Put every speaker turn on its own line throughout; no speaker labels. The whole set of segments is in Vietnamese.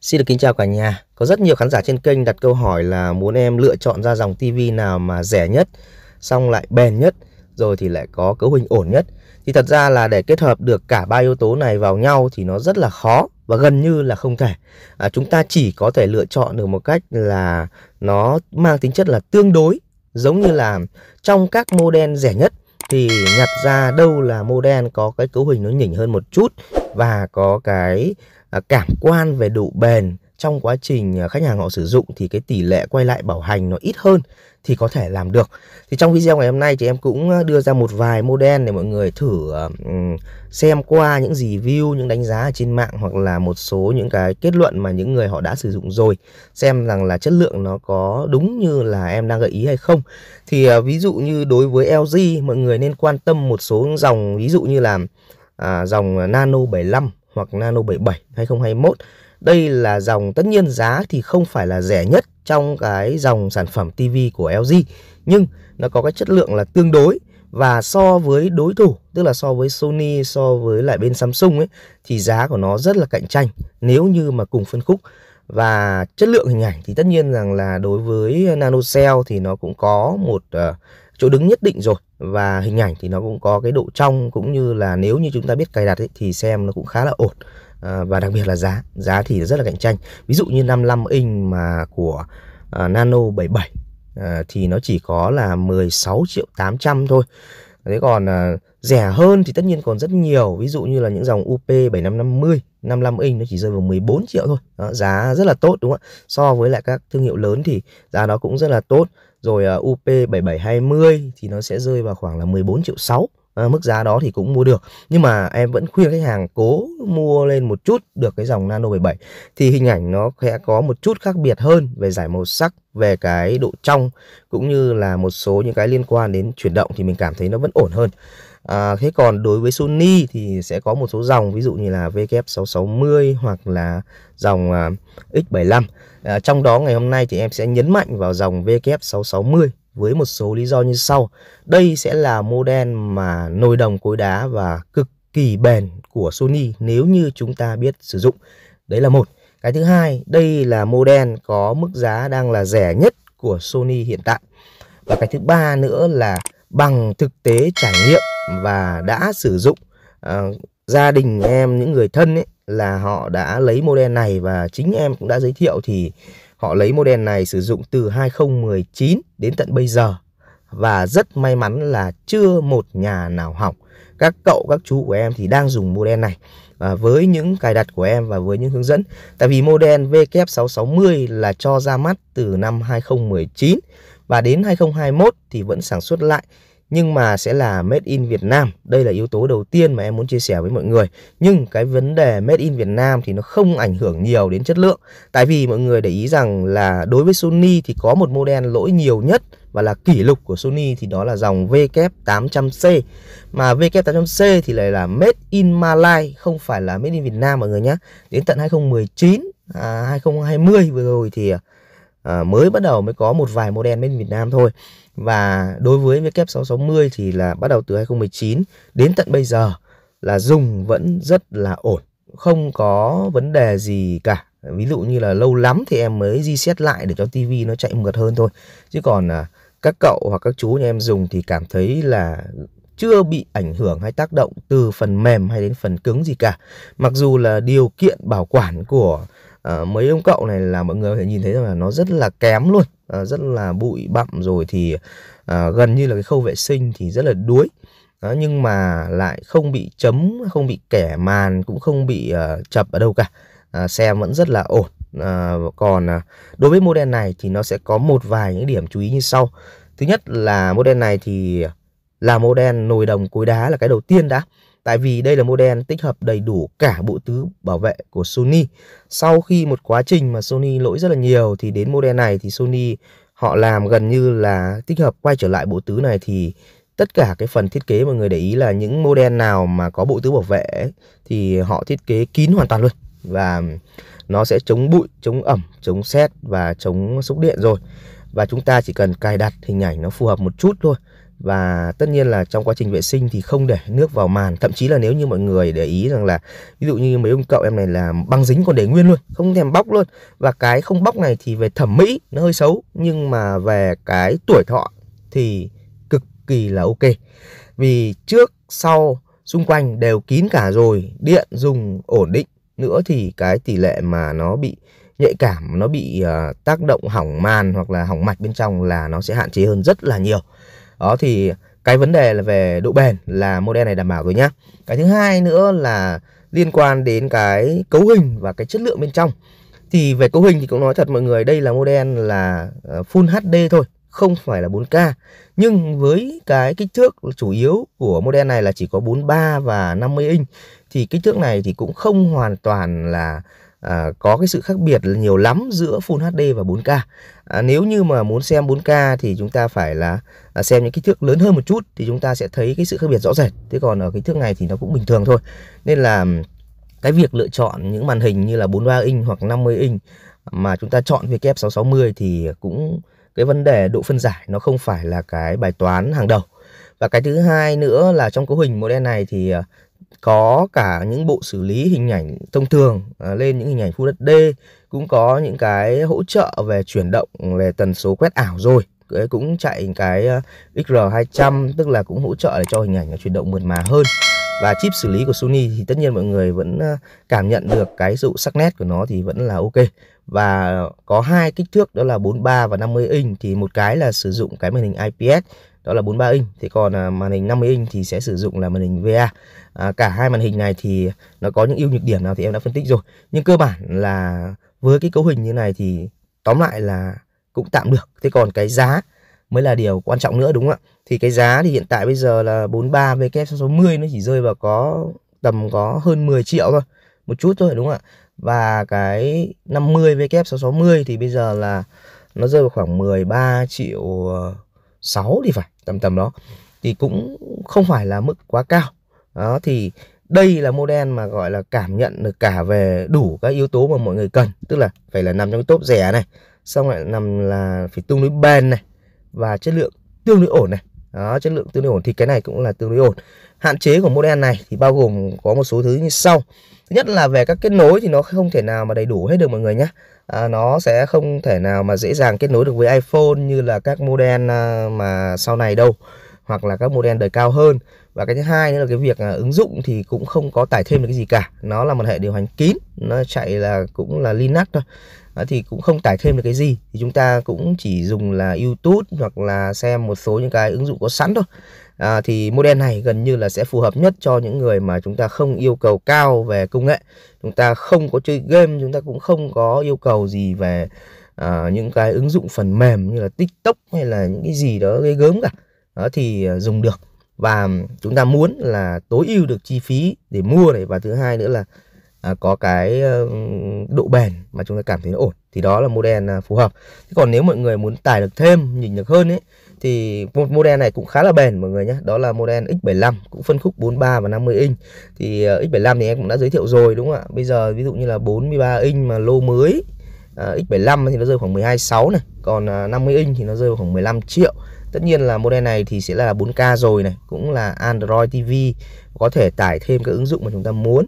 Xin được kính chào cả nhà. Có rất nhiều khán giả trên kênh đặt câu hỏi là muốn em lựa chọn ra dòng TV nào mà rẻ nhất, xong lại bền nhất, rồi thì lại có cấu hình ổn nhất. Thì thật ra là để kết hợp được cả ba yếu tố này vào nhau thì nó rất là khó và gần như là không thể. À, chúng ta chỉ có thể lựa chọn được một cách là nó mang tính chất là tương đối, giống như là trong các model rẻ nhất thì nhặt ra đâu là model có cái cấu hình nó nhỉnh hơn một chút và có cái à, cảm quan về độ bền trong quá trình à, khách hàng họ sử dụng thì cái tỷ lệ quay lại bảo hành nó ít hơn thì có thể làm được. Thì trong video ngày hôm nay thì em cũng à, đưa ra một vài model để mọi người thử xem qua những review, những đánh giá ở trên mạng hoặc là một số những cái kết luận mà những người họ đã sử dụng rồi xem rằng là chất lượng nó có đúng như là em đang gợi ý hay không. Thì ví dụ như đối với LG mọi người nên quan tâm một số dòng ví dụ như là à, dòng Nano 75 hoặc Nano 77 2021. Đây là dòng tất nhiên giá thì không phải là rẻ nhất trong cái dòng sản phẩm TV của LG nhưng nó có cái chất lượng là tương đối và so với đối thủ tức là so với Sony so với lại bên Samsung ấy thì giá của nó rất là cạnh tranh nếu như mà cùng phân khúc và chất lượng hình ảnh thì tất nhiên rằng là đối với NanoCell thì nó cũng có một uh, chỗ đứng nhất định rồi và hình ảnh thì nó cũng có cái độ trong cũng như là nếu như chúng ta biết cài đặt ấy, thì xem nó cũng khá là ổn à, và đặc biệt là giá giá thì rất là cạnh tranh ví dụ như 55 inch mà của uh, Nano 77 uh, à, thì nó chỉ có là 16 triệu 800 thôi thế còn à, rẻ hơn thì tất nhiên còn rất nhiều ví dụ như là những dòng UP 7550 55 inch nó chỉ rơi vào 14 triệu thôi đó, giá rất là tốt đúng không ạ so với lại các thương hiệu lớn thì giá nó cũng rất là tốt rồi uh, UP 7720 thì nó sẽ rơi vào khoảng là 14 triệu 6 Ờ, mức giá đó thì cũng mua được nhưng mà em vẫn khuyên khách hàng cố mua lên một chút được cái dòng Nano 77 thì hình ảnh nó sẽ có một chút khác biệt hơn về giải màu sắc về cái độ trong cũng như là một số những cái liên quan đến chuyển động thì mình cảm thấy nó vẫn ổn hơn À, thế còn đối với Sony thì sẽ có một số dòng ví dụ như là VKF660 hoặc là dòng à, X75. À, trong đó ngày hôm nay thì em sẽ nhấn mạnh vào dòng VKF660 với một số lý do như sau. Đây sẽ là model mà nồi đồng cối đá và cực kỳ bền của Sony nếu như chúng ta biết sử dụng. Đấy là một. Cái thứ hai, đây là model có mức giá đang là rẻ nhất của Sony hiện tại. Và cái thứ ba nữa là bằng thực tế trải nghiệm và đã sử dụng uh, gia đình em những người thân ấy là họ đã lấy model này và chính em cũng đã giới thiệu thì Họ lấy model này sử dụng từ 2019 đến tận bây giờ và rất may mắn là chưa một nhà nào hỏng. Các cậu các chú của em thì đang dùng model này à, với những cài đặt của em và với những hướng dẫn. Tại vì model W660 là cho ra mắt từ năm 2019 và đến 2021 thì vẫn sản xuất lại nhưng mà sẽ là made in Việt Nam. Đây là yếu tố đầu tiên mà em muốn chia sẻ với mọi người. Nhưng cái vấn đề made in Việt Nam thì nó không ảnh hưởng nhiều đến chất lượng. Tại vì mọi người để ý rằng là đối với Sony thì có một model lỗi nhiều nhất và là kỷ lục của Sony thì đó là dòng VK800C. E mà VK800C e thì lại là made in Malaysia không phải là made in Việt Nam mọi người nhé. Đến tận 2019 à, 2020 vừa rồi thì à, à, mới bắt đầu mới có một vài model bên Việt Nam thôi và đối với kép 660 thì là bắt đầu từ 2019 đến tận bây giờ là dùng vẫn rất là ổn không có vấn đề gì cả ví dụ như là lâu lắm thì em mới reset lại để cho tivi nó chạy mượt hơn thôi chứ còn à, các cậu hoặc các chú nhà em dùng thì cảm thấy là chưa bị ảnh hưởng hay tác động từ phần mềm hay đến phần cứng gì cả mặc dù là điều kiện bảo quản của Ờ, mấy ông cậu này là mọi người có thể nhìn thấy rằng là nó rất là kém luôn à, rất là bụi bặm rồi thì à, gần như là cái khâu vệ sinh thì rất là đuối đó, nhưng mà lại không bị chấm không bị kẻ màn cũng không bị uh, chập ở đâu cả uh, xe vẫn rất là ổn uh, còn uh, đối với model này thì nó sẽ có một vài những điểm chú ý như sau thứ nhất là model này thì là model nồi đồng cối đá là cái đầu tiên đã tại vì đây là model tích hợp đầy đủ cả bộ tứ bảo vệ của Sony. Sau khi một quá trình mà Sony lỗi rất là nhiều thì đến model này thì Sony họ làm gần như là tích hợp quay trở lại bộ tứ này thì tất cả cái phần thiết kế mọi người để ý là những model nào mà có bộ tứ bảo vệ thì họ thiết kế kín hoàn toàn luôn và nó sẽ chống bụi, chống ẩm, chống sét và chống xúc điện rồi. Và chúng ta chỉ cần cài đặt hình ảnh nó phù hợp một chút thôi và tất nhiên là trong quá trình vệ sinh thì không để nước vào màn thậm chí là nếu như mọi người để ý rằng là ví dụ như mấy ông cậu em này là băng dính còn để nguyên luôn không thèm bóc luôn và cái không bóc này thì về thẩm mỹ nó hơi xấu nhưng mà về cái tuổi thọ thì cực kỳ là ok vì trước sau xung quanh đều kín cả rồi điện dùng ổn định nữa thì cái tỷ lệ mà nó bị nhạy cảm nó bị uh, tác động hỏng màn hoặc là hỏng mạch bên trong là nó sẽ hạn chế hơn rất là nhiều đó thì cái vấn đề là về độ bền là model này đảm bảo rồi nhá cái thứ hai nữa là liên quan đến cái cấu hình và cái chất lượng bên trong thì về cấu hình thì cũng nói thật mọi người đây là model là ờ, full HD thôi không phải là 4K nhưng với cái kích thước chủ yếu của model này là chỉ có 43 và 50 inch thì kích thước này thì cũng không hoàn toàn là à, có cái sự khác biệt nhiều lắm giữa Full HD và 4K. À, nếu như mà muốn xem 4K thì chúng ta phải là à, xem những kích thước lớn hơn một chút thì chúng ta sẽ thấy cái sự khác biệt rõ rệt. Thế còn ở kích thước này thì nó cũng bình thường thôi. Nên là cái việc lựa chọn những màn hình như là 43 inch hoặc 50 inch mà chúng ta chọn VKF660 thì cũng cái vấn đề độ phân giải nó không phải là cái bài toán hàng đầu. Và cái thứ hai nữa là trong cấu hình model này thì à, có cả những bộ xử lý hình ảnh thông thường à, lên những hình ảnh Full HD cũng có những cái hỗ trợ về chuyển động về tần số quét ảo rồi cũng chạy cái à, XR200 tức là cũng hỗ trợ để cho hình ảnh nó chuyển động mượt mà hơn và chip xử lý của Sony thì tất nhiên mọi người vẫn à, cảm nhận được cái sự sắc nét của nó thì vẫn là ok và có hai kích thước đó là 43 và 50 inch thì một cái là sử dụng cái màn hình IPS đó là 43 inch thì còn à, màn hình 50 inch thì sẽ sử dụng là màn hình VA à, cả hai màn hình này thì nó có những ưu nhược điểm nào thì em đã phân tích rồi nhưng cơ bản là với cái cấu hình như này thì tóm lại là cũng tạm được thế còn cái giá mới là điều quan trọng nữa đúng không ạ thì cái giá thì hiện tại bây giờ là 43 VK660 nó chỉ rơi vào có tầm có hơn 10 triệu thôi một chút thôi đúng không ạ và cái 50 VK660 thì bây giờ là nó rơi vào khoảng 13 triệu 6 thì phải tầm tầm đó thì cũng không phải là mức quá cao đó thì đây là model mà gọi là cảm nhận được cả về đủ các yếu tố mà mọi người cần tức là phải là nằm trong cái top rẻ này xong lại nằm là phải tương đối bền này và chất lượng tương đối ổn này đó chất lượng tương đối ổn thì cái này cũng là tương đối ổn hạn chế của model này thì bao gồm có một số thứ như sau thứ nhất là về các kết nối thì nó không thể nào mà đầy đủ hết được mọi người nhé à, nó sẽ không thể nào mà dễ dàng kết nối được với iPhone như là các model à, mà sau này đâu hoặc là các model đời cao hơn và cái thứ hai nữa là cái việc à, ứng dụng thì cũng không có tải thêm được cái gì cả nó là một hệ điều hành kín nó chạy là cũng là Linux thôi à, thì cũng không tải thêm được cái gì thì chúng ta cũng chỉ dùng là YouTube hoặc là xem một số những cái ứng dụng có sẵn thôi à, thì model này gần như là sẽ phù hợp nhất cho những người mà chúng ta không yêu cầu cao về công nghệ chúng ta không có chơi game chúng ta cũng không có yêu cầu gì về à, những cái ứng dụng phần mềm như là tiktok hay là những cái gì đó ghê gớm cả đó thì à, dùng được và chúng ta muốn là tối ưu được chi phí để mua này và thứ hai nữa là à, có cái ờ, độ bền mà chúng ta cảm thấy nó ổn thì đó là model à, phù hợp. Thế còn nếu mọi người muốn tải được thêm, nhìn được hơn ấy thì một model này cũng khá là bền mọi người nhé đó là model X75 cũng phân khúc 43 và 50 inch thì uh, ờ, X75 thì em cũng đã giới thiệu rồi đúng không ạ bây giờ ví dụ như là 43 inch mà lô mới uh, ờ, X75 thì nó rơi khoảng 12.6 này còn uh, ờ, 50 inch thì nó rơi khoảng 15 triệu tất nhiên là model này thì sẽ là 4K rồi này cũng là Android TV có thể tải thêm các ứng dụng mà chúng ta muốn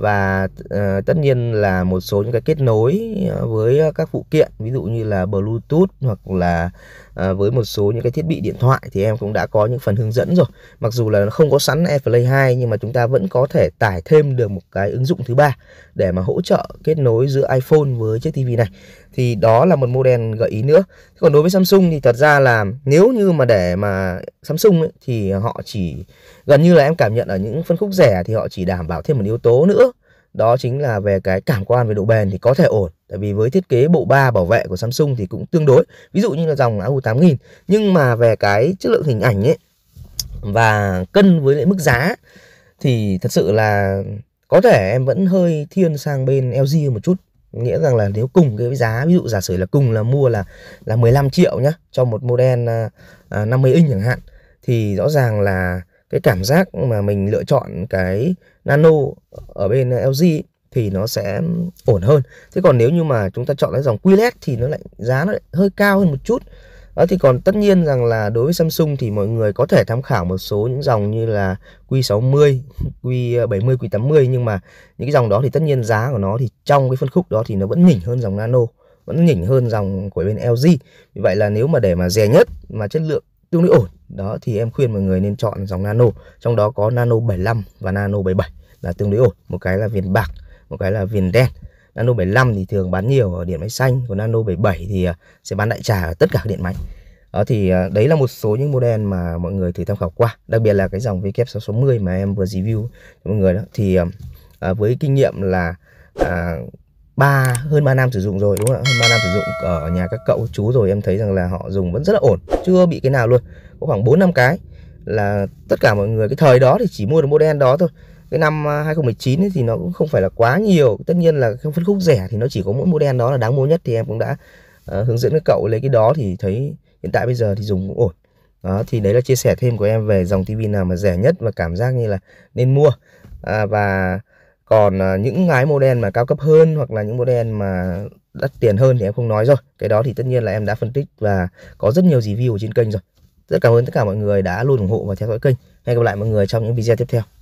và uh, tất nhiên là một số những cái kết nối ờ, với các phụ kiện ví dụ như là bluetooth hoặc là uh, với một số những cái thiết bị điện thoại thì em cũng đã có những phần hướng dẫn rồi mặc dù là không có sẵn AirPlay 2 nhưng mà chúng ta vẫn có thể tải thêm được một cái ứng dụng thứ ba để mà hỗ trợ kết nối giữa iPhone với chiếc TV này thì đó là một model gợi ý nữa còn đối với Samsung thì thật ra là nếu như mà để mà Samsung ấy, thì họ chỉ gần như là em cảm nhận ở những phân khúc rẻ thì họ chỉ đảm bảo thêm một yếu tố nữa đó chính là về cái cảm quan về độ bền thì có thể ổn tại vì với thiết kế bộ ba bảo vệ của Samsung thì cũng tương đối ví dụ như là dòng AU8000 nhưng mà về cái chất lượng hình ảnh ấy và cân với lại mức giá thì thật sự là có thể em vẫn hơi thiên sang bên LG một chút nghĩa rằng là nếu cùng cái giá ví dụ giả sử là cùng là mua là là 15 triệu nhá cho một model à, 50 à, inch chẳng hạn thì rõ ràng là cái cảm giác mà mình lựa chọn cái nano ở bên LG thì nó sẽ ổn hơn. Thế còn nếu như mà chúng ta chọn cái dòng QLED thì nó lại giá nó lại hơi cao hơn một chút. Đó thì còn tất nhiên rằng là đối với Samsung thì mọi người có thể tham khảo một số những dòng như là Q60, Q70, Q80 nhưng mà những cái dòng đó thì tất nhiên giá của nó thì trong cái phân khúc đó thì nó vẫn nhỉnh hơn dòng Nano, vẫn nhỉnh hơn dòng của bên LG. Vì vậy là nếu mà để mà rẻ nhất mà chất lượng tương đối ổn đó thì em khuyên mọi người nên chọn dòng Nano, trong đó có Nano 75 và Nano 77 là tương đối ổn, một cái là viền bạc, một cái là viền đen. Nano 75 thì thường bán nhiều ở điện máy xanh, còn Nano 77 thì à, sẽ bán đại trà ở tất cả các điện máy. Đó thì à, đấy là một số những model mà mọi người thử tham khảo qua, đặc biệt là cái dòng W660 e mà em vừa review cho mọi người đó thì à, với kinh nghiệm là à, 3 hơn 3 năm sử dụng rồi đúng không ạ? Hơn 3 năm sử dụng ở nhà các cậu chú rồi em thấy rằng là họ dùng vẫn rất là ổn, chưa bị cái nào luôn. Có khoảng 4 năm cái là tất cả mọi người cái thời đó thì chỉ mua được model đó thôi cái năm 2019 à, ấy thì nó cũng không phải là quá nhiều tất nhiên là cái phân khúc rẻ thì nó chỉ có mỗi đen đó là đáng mua nhất thì em cũng đã uh, hướng dẫn các cậu lấy cái đó thì thấy hiện tại bây giờ thì dùng cũng ổn đó thì đấy là chia sẻ thêm của em về dòng tivi nào mà rẻ nhất và cảm giác như là nên mua à, và còn à, những cái đen mà cao cấp hơn hoặc là những đen mà đắt tiền hơn thì em không nói rồi cái đó thì tất nhiên là em đã phân tích và có rất nhiều review ở trên kênh rồi rất cảm ơn tất cả mọi người đã luôn ủng hộ và theo dõi kênh hẹn gặp lại mọi người trong những video tiếp theo